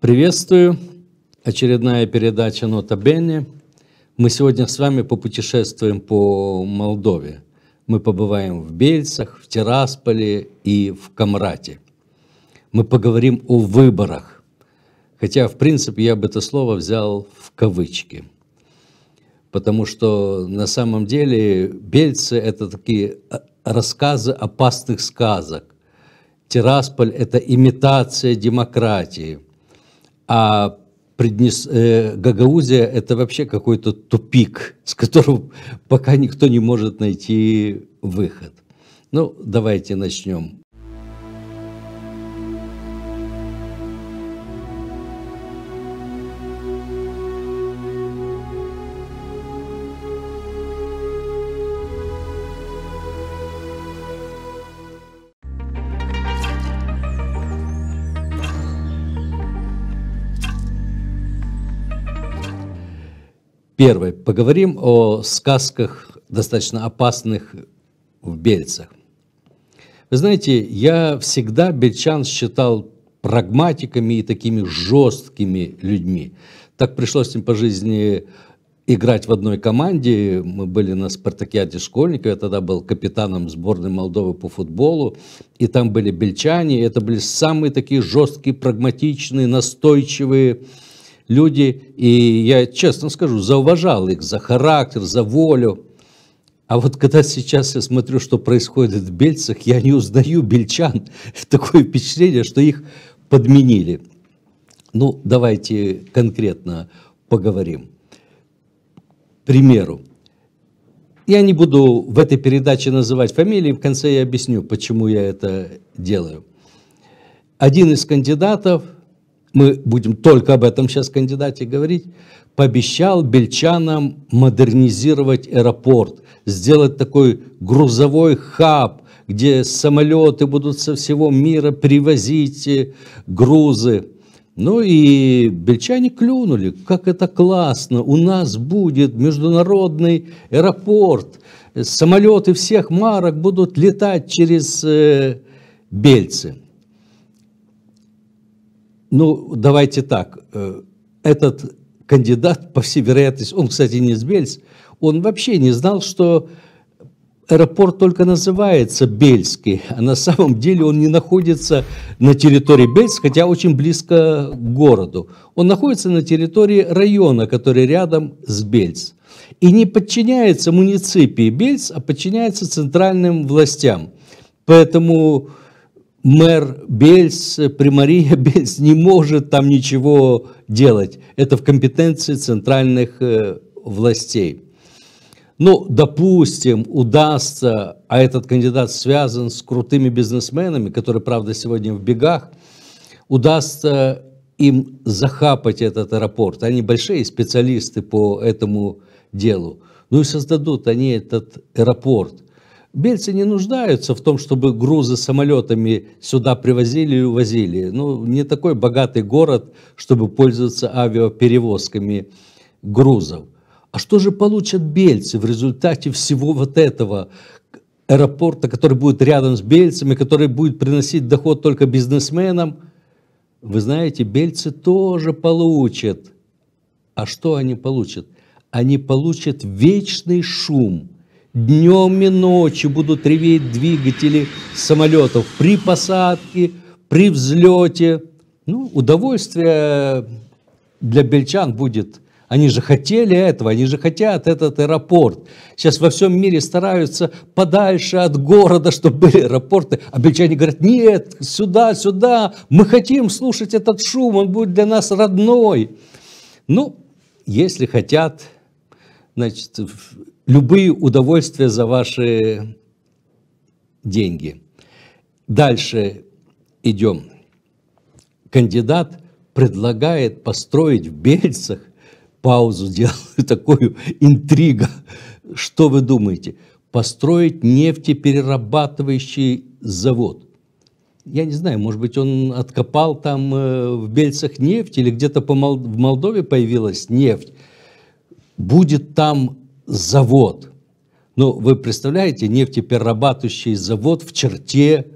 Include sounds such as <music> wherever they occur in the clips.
Приветствую. Очередная передача «Нота Бенни». Мы сегодня с вами попутешествуем по Молдове. Мы побываем в Бельцах, в Тирасполе и в Камрате. Мы поговорим о выборах. Хотя, в принципе, я бы это слово взял в кавычки. Потому что на самом деле бельцы – это такие э, рассказы опасных сказок. Тирасполь – это имитация демократии – а Приднес... Э, Гагаузия – это вообще какой-то тупик, с которого пока никто не может найти выход. Ну, давайте начнем Первое. Поговорим о сказках, достаточно опасных в бельцах. Вы знаете, я всегда бельчан считал прагматиками и такими жесткими людьми. Так пришлось им по жизни играть в одной команде. Мы были на спартакиаде школьников, я тогда был капитаном сборной Молдовы по футболу, и там были бельчане, это были самые такие жесткие, прагматичные, настойчивые, люди, и я честно скажу, зауважал их за характер, за волю. А вот когда сейчас я смотрю, что происходит в Бельцах, я не узнаю бельчан. <laughs> Такое впечатление, что их подменили. Ну, давайте конкретно поговорим. К примеру, я не буду в этой передаче называть фамилии, в конце я объясню, почему я это делаю. Один из кандидатов – мы будем только об этом сейчас кандидате говорить, пообещал бельчанам модернизировать аэропорт, сделать такой грузовой хаб, где самолеты будут со всего мира привозить э, грузы. Ну и бельчане клюнули, как это классно, у нас будет международный аэропорт, самолеты всех марок будут летать через э, Бельцы. Ну, давайте так. Э, этот кандидат, по всей вероятности, он, кстати, не из Бельс, он вообще не знал, что аэропорт только называется Бельский, а на самом деле он не находится на территории Бельска, хотя очень близко к городу. Он находится на территории района, который рядом с Бельц. И не подчиняется муниципии Бельц, а подчиняется центральным властям. Поэтому мэр Бельс, примария <laughs> Бельс не может там ничего делать. Это в компетенции центральных э, властей. Ну, допустим, удастся, а этот кандидат связан с крутыми бизнесменами, которые, правда, сегодня в бегах, удастся им захапать этот аэропорт. Они большие специалисты по этому делу. Ну и создадут они этот аэропорт – Бельцы не нуждаются в том, чтобы грузы самолетами сюда привозили и увозили. Ну, не такой богатый город, чтобы пользоваться авиаперевозками грузов. А что же получат бельцы в результате всего вот этого аэропорта, который будет рядом с бельцами, который будет приносить доход только бизнесменам? Вы знаете, бельцы тоже получат. А что они получат? Они получат вечный шум – Днем и ночью будут реветь двигатели самолетов при посадке, при взлете. Ну, удовольствие для бельчан будет. Они же хотели этого, они же хотят этот аэропорт. Сейчас во всем мире стараются подальше от города, <laughs> чтобы были аэропорты. А бельчане говорят, нет, сюда, сюда, мы хотим слушать этот шум, он будет для нас родной. Ну, если хотят, значит, любые удовольствия за ваши деньги. Дальше идем. Кандидат предлагает построить в Бельцах, паузу делаю, <laughs> такую интрига. Что вы думаете? Построить нефтеперерабатывающий завод. Я не знаю, может быть, он откопал там э, в Бельцах нефть или где-то в Молдове появилась нефть. Будет там завод. Ну, вы представляете, нефтеперерабатывающий завод в черте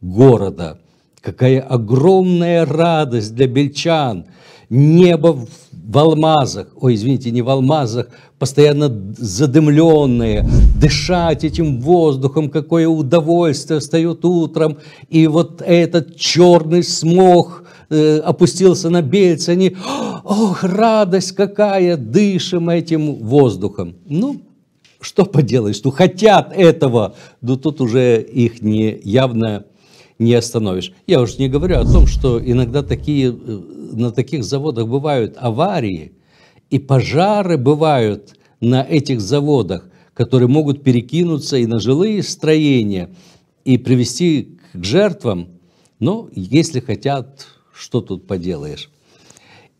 города. Какая огромная радость для бельчан. Небо в алмазах, ой, извините, не в алмазах, постоянно задымленные, дышать этим воздухом, какое удовольствие, встают утром, и вот этот черный смог – Э, опустился на бельце, они, ох, радость какая, дышим этим воздухом. Ну, что поделаешь, ну хотят этого, но тут уже их не, явно не остановишь. Я уже не говорю о том, что иногда такие, э, на таких заводах бывают аварии и пожары бывают на этих заводах, которые могут перекинуться и на жилые строения и привести к жертвам. Но если хотят что тут поделаешь.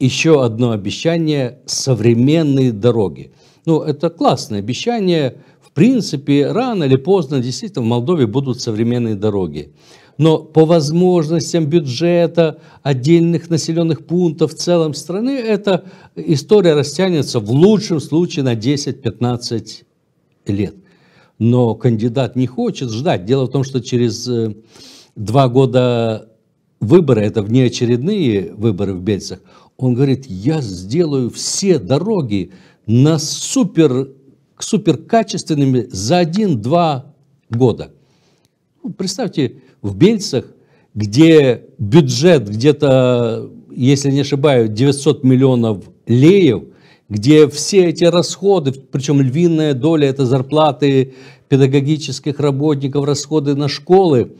Еще одно обещание – современные дороги. Ну, это классное обещание. В принципе, рано или поздно действительно в Молдове будут современные дороги. Но по возможностям бюджета отдельных населенных пунктов в целом страны эта история растянется в лучшем случае на 10-15 лет. Но кандидат не хочет ждать. Дело в том, что через э, два года выборы, это внеочередные выборы в Бельцах, он говорит, я сделаю все дороги на супер, супер качественными за один-два года. Ну, представьте, в Бельцах, где бюджет где-то, если не ошибаюсь, 900 миллионов леев, где все эти расходы, причем львиная доля это зарплаты педагогических работников, расходы на школы,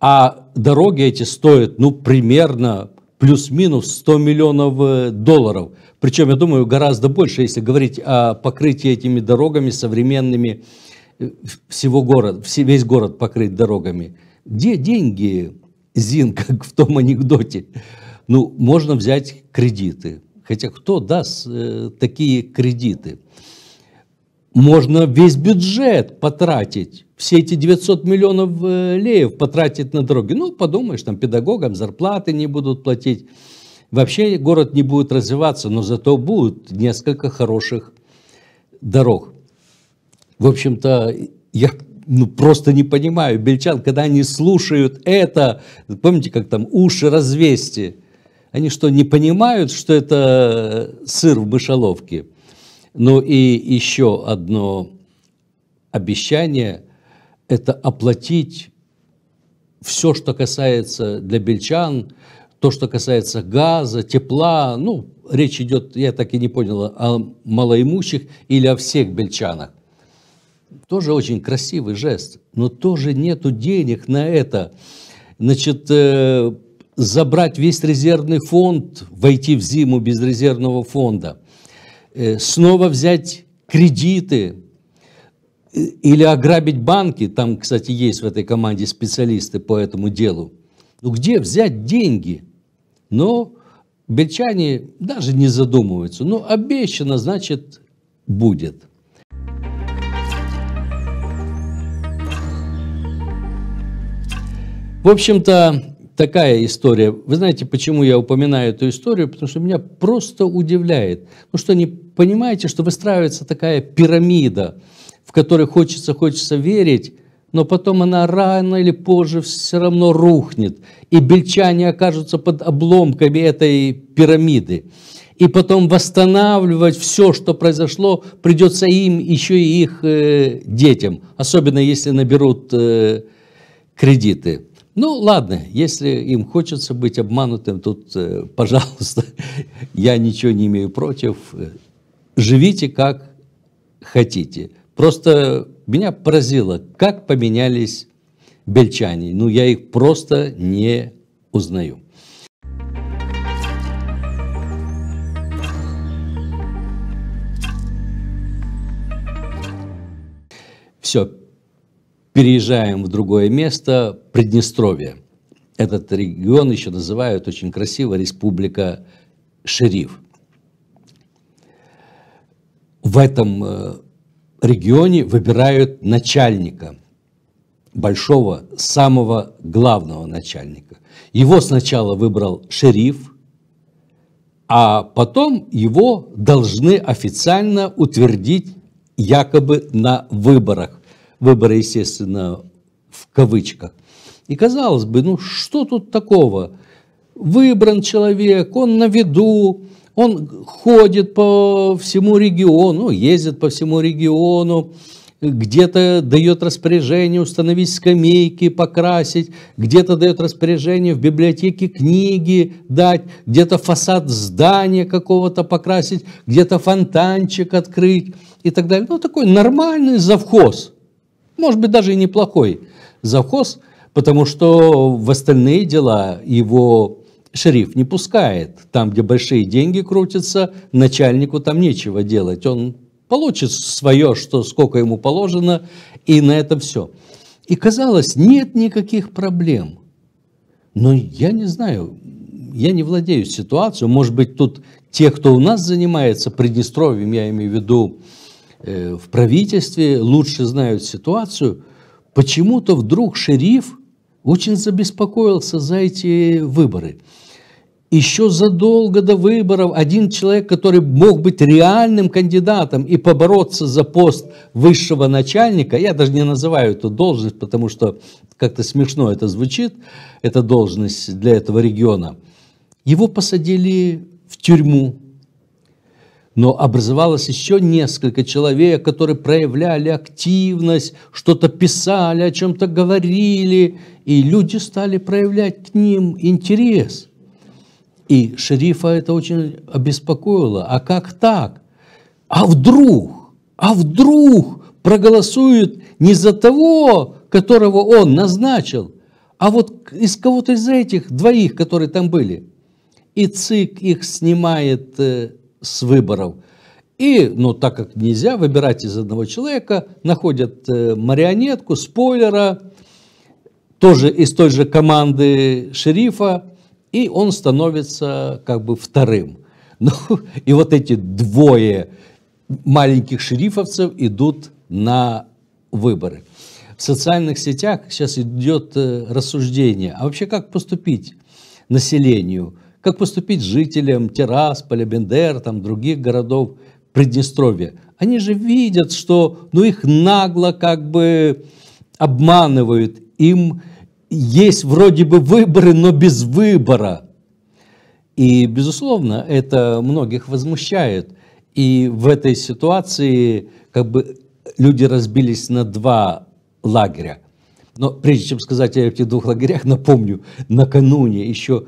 а дороги эти стоят, ну, примерно плюс-минус 100 миллионов э, долларов. Причем, я думаю, гораздо больше, если говорить о покрытии этими дорогами современными э, всего город, весь город покрыть дорогами. Где деньги, Зин, <laughs> как в том анекдоте? Ну, можно взять кредиты. Хотя кто даст э, такие кредиты? можно весь бюджет потратить, все эти 900 миллионов э, леев потратить на дороги. Ну, подумаешь, там педагогам зарплаты не будут платить. Вообще город не будет развиваться, но зато будут несколько хороших дорог. В общем-то, я ну, просто не понимаю бельчан, когда они слушают это, помните, как там уши развести, они что, не понимают, что это э, сыр в мышеловке? Ну и еще одно обещание – это оплатить все, что касается для бельчан, то, что касается газа, тепла, ну, речь идет, я так и не понял о малоимущих или о всех бельчанах. Тоже очень красивый жест, но тоже нету денег на это. Значит, э, забрать весь резервный фонд, войти в зиму без резервного фонда – Э, снова взять кредиты э, или ограбить банки. Там, кстати, есть в этой команде специалисты по этому делу. Ну где взять деньги? Но бельчане даже не задумываются. Ну обещано, значит, будет. В общем-то, такая история. Вы знаете, почему я упоминаю эту историю? Потому что меня просто удивляет. Ну что, не понимаете, что выстраивается такая пирамида, в которой хочется, хочется верить, но потом она рано или позже все равно рухнет, и бельчане окажутся под обломками этой пирамиды. И потом восстанавливать все, что произошло, придется им, еще и их э, детям, особенно если наберут э, кредиты. Ну, ладно, если им хочется быть обманутым, тут, э, <laughs> пожалуйста, я ничего не имею против. Живите как хотите. Просто меня поразило, как поменялись бельчане. Ну, я их просто не узнаю. Все, переезжаем в другое место, Приднестровье. Этот регион еще называют очень красиво Республика Шериф. В этом э, регионе выбирают начальника, большого, самого главного начальника. Его сначала выбрал шериф, а потом его должны официально утвердить якобы на выборах. Выбора, естественно, в кавычках. И казалось бы, ну что тут такого? Выбран человек, он на виду, он ходит по всему региону, ездит по всему региону, где-то дает распоряжение установить скамейки, покрасить, где-то дает распоряжение в библиотеке книги дать, где-то фасад здания какого-то покрасить, где-то фонтанчик открыть и так далее. Ну, такой нормальный завхоз может быть, даже и неплохой завхоз, потому что в остальные дела его шериф не пускает. Там, где большие деньги крутятся, начальнику там нечего делать. Он получит свое, что сколько ему положено, и на этом все. И казалось, нет никаких проблем. Но я не знаю, я не владею ситуацией. Может быть, тут те, кто у нас занимается Приднестровьем, я имею в виду Э, в правительстве лучше знают ситуацию, почему-то вдруг шериф очень забеспокоился за эти выборы. Еще задолго до выборов один человек, который мог быть реальным кандидатом и побороться за пост высшего начальника, я даже не называю эту должность, потому что как-то смешно это звучит, эта должность для этого региона, его посадили в тюрьму но образовалось еще несколько человек, которые проявляли активность, что-то писали, о чем-то говорили, и люди стали проявлять к ним интерес. И шерифа это очень обеспокоило. А как так? А вдруг, а вдруг проголосуют не за того, которого он назначил, а вот из кого-то из этих двоих, которые там были. И ЦИК их снимает э, с выборов. И, ну, так как нельзя выбирать из одного человека, находят э, марионетку, спойлера, тоже из той же команды шерифа, и он становится как бы вторым. <laughs> Ну, и вот эти двое маленьких шерифовцев идут на выборы. В социальных сетях сейчас идет э, рассуждение, а вообще как поступить населению? как поступить жителям Террасполя, Бендер, там, других городов Приднестровья. Они же видят, что ну, их нагло как бы обманывают. Им есть вроде бы выборы, но без выбора. И, безусловно, это многих возмущает. И в этой ситуации как бы люди разбились на два лагеря. Но прежде чем сказать о этих двух лагерях, напомню, накануне еще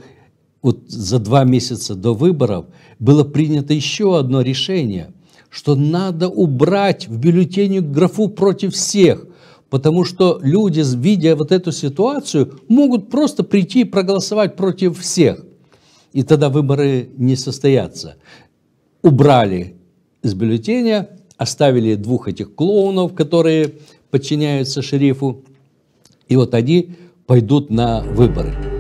вот за два месяца до выборов было принято еще одно решение, что надо убрать в бюллетене графу против всех, потому что люди, видя вот эту ситуацию, могут просто прийти и проголосовать против всех. И тогда выборы не состоятся. Убрали из бюллетеня, оставили двух этих клоунов, которые подчиняются шерифу, и вот они пойдут на выборы.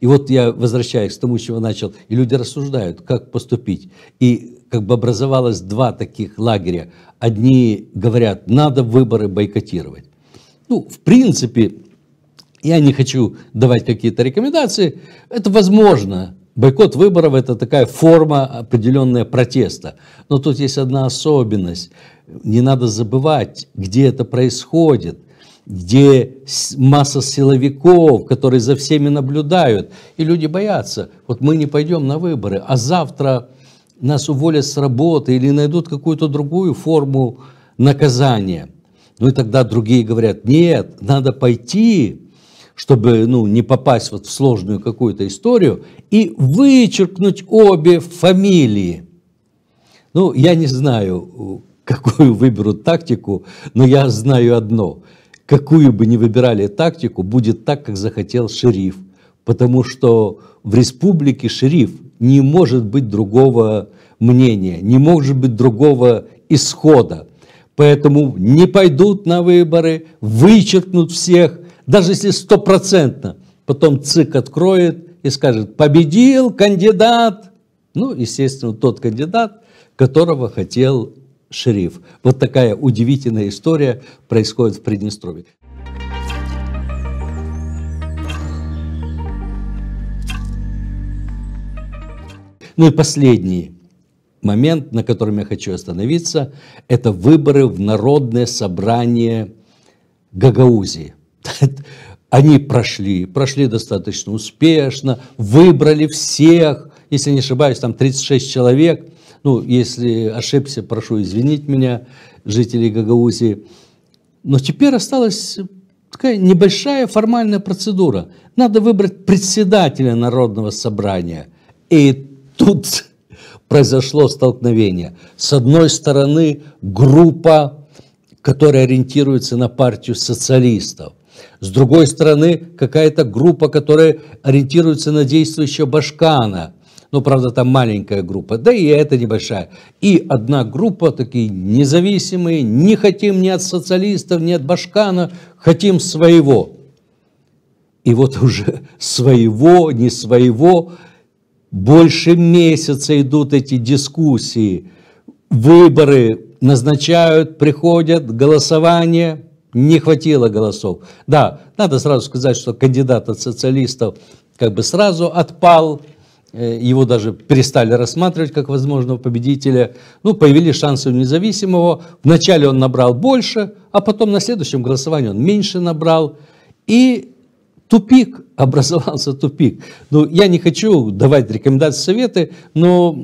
И вот я возвращаюсь к тому, с чего начал, и люди рассуждают, как поступить. И как бы образовалось два таких лагеря. Одни говорят, надо выборы бойкотировать. Ну, в принципе, я не хочу давать какие-то рекомендации, это возможно. Бойкот выборов – это такая форма определенная протеста. Но тут есть одна особенность. Не надо забывать, где это происходит где масса силовиков, которые за всеми наблюдают, и люди боятся. Вот мы не пойдем на выборы, а завтра нас уволят с работы или найдут какую-то другую форму наказания. Ну и тогда другие говорят, нет, надо пойти, чтобы ну, не попасть вот в сложную какую-то историю, и вычеркнуть обе фамилии. Ну, я не знаю, какую выберут тактику, но я знаю одно – какую бы ни выбирали тактику, будет так, как захотел шериф. Потому что в республике шериф не может быть другого мнения, не может быть другого исхода. Поэтому не пойдут на выборы, вычеркнут всех, даже если стопроцентно. Потом ЦИК откроет и скажет, победил кандидат. Ну, естественно, тот кандидат, которого хотел шериф. Вот такая удивительная история происходит в Приднестровье. Ну и последний момент, на котором я хочу остановиться, это выборы в Народное собрание Гагаузии. <laughs> Они прошли, прошли достаточно успешно, выбрали всех, если не ошибаюсь, там 36 человек – ну, если ошибся, прошу извинить меня, жителей Гагаузии. Но теперь осталась такая небольшая формальная процедура. Надо выбрать председателя Народного собрания. И тут произошло столкновение. С одной стороны, группа, которая ориентируется на партию социалистов. С другой стороны, какая-то группа, которая ориентируется на действующего Башкана – но, ну, правда, там маленькая группа, да и это небольшая. И одна группа, такие независимые, не хотим ни от социалистов, ни от Башкана, хотим своего. И вот уже своего, не своего, больше месяца идут эти дискуссии, выборы назначают, приходят, голосование – не хватило голосов. Да, надо сразу сказать, что кандидат от социалистов как бы сразу отпал, Э, его даже перестали рассматривать как возможного победителя. Ну, появились шансы у независимого. Вначале он набрал больше, а потом на следующем голосовании он меньше набрал. И тупик, <laughs> образовался тупик. Ну, я не хочу давать рекомендации, советы, но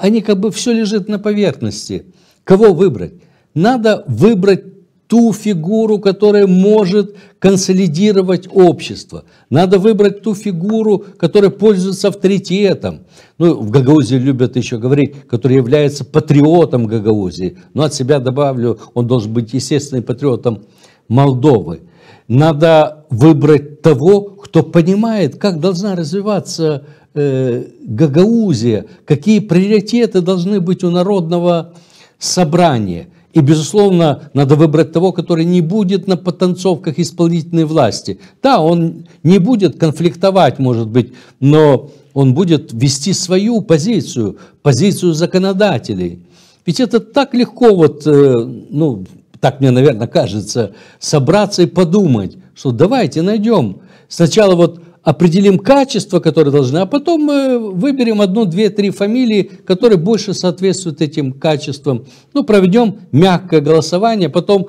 они как бы все лежит на поверхности. Кого выбрать? Надо выбрать ту фигуру, которая может консолидировать общество. Надо выбрать ту фигуру, которая пользуется авторитетом. Ну, в Гагаузии любят еще говорить, который является патриотом Гагаузии. Но от себя добавлю, он должен быть естественным патриотом Молдовы. Надо выбрать того, кто понимает, как должна развиваться э, Гагаузия, какие приоритеты должны быть у народного собрания – и, безусловно, надо выбрать того, который не будет на потанцовках исполнительной власти. Да, он не будет конфликтовать, может быть, но он будет вести свою позицию, позицию законодателей. Ведь это так легко, вот, э, ну, так мне, наверное, кажется, собраться и подумать, что давайте найдем. Сначала вот определим качество, которое должны, а потом мы выберем одну, две, три фамилии, которые больше соответствуют этим качествам. Ну, проведем мягкое голосование, потом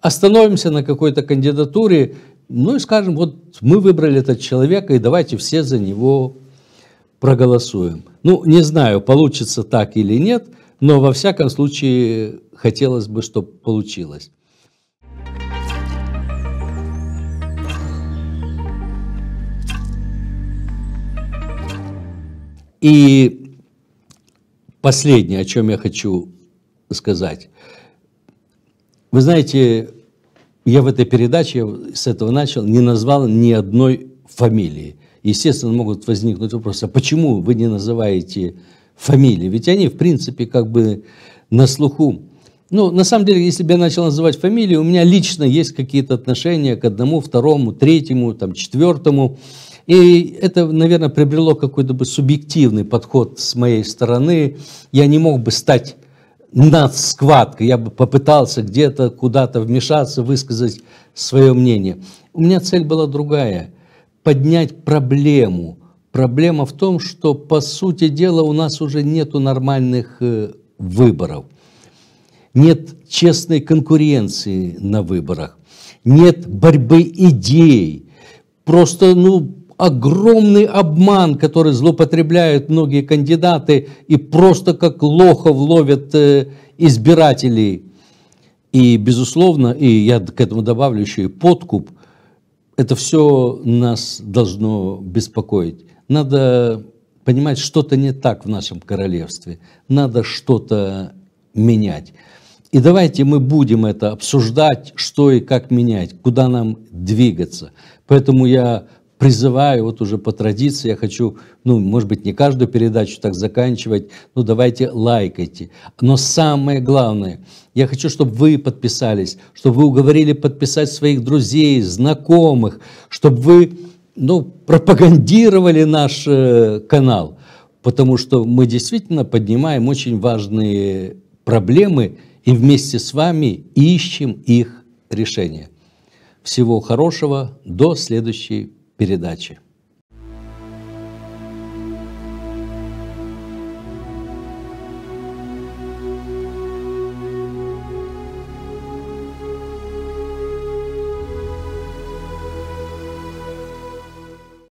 остановимся на какой-то кандидатуре, ну и скажем, вот мы выбрали этого человека, и давайте все за него проголосуем. Ну, не знаю, получится так или нет, но во всяком случае хотелось бы, чтобы получилось. И последнее, о чем я хочу сказать. Вы знаете, я в этой передаче, я с этого начал, не назвал ни одной фамилии. Естественно, могут возникнуть вопросы, а почему вы не называете фамилии? Ведь они, в принципе, как бы на слуху. Ну, на самом деле, если бы я начал называть фамилии, у меня лично есть какие-то отношения к одному, второму, третьему, там, четвертому. И это, наверное, приобрело какой-то бы субъективный подход с моей стороны. Я не мог бы стать над схваткой, я бы попытался где-то куда-то вмешаться, высказать свое мнение. У меня цель была другая – поднять проблему. Проблема в том, что, по сути дела, у нас уже нету нормальных э, выборов. Нет честной конкуренции на выборах. Нет борьбы идей. Просто, ну, огромный обман, который злоупотребляют многие кандидаты и просто как лохов ловят э, избирателей. И, безусловно, и я к этому добавлю еще и подкуп, это все нас должно беспокоить. Надо понимать, что-то не так в нашем королевстве, надо что-то менять. И давайте мы будем это обсуждать, что и как менять, куда нам двигаться. Поэтому я призываю, вот уже по традиции, я хочу, ну, может быть, не каждую передачу так заканчивать, но ну, давайте лайкайте. Но самое главное, я хочу, чтобы вы подписались, чтобы вы уговорили подписать своих друзей, знакомых, чтобы вы, ну, пропагандировали наш э, канал, потому что мы действительно поднимаем очень важные проблемы и вместе с вами ищем их решение. Всего хорошего, до следующей передачи.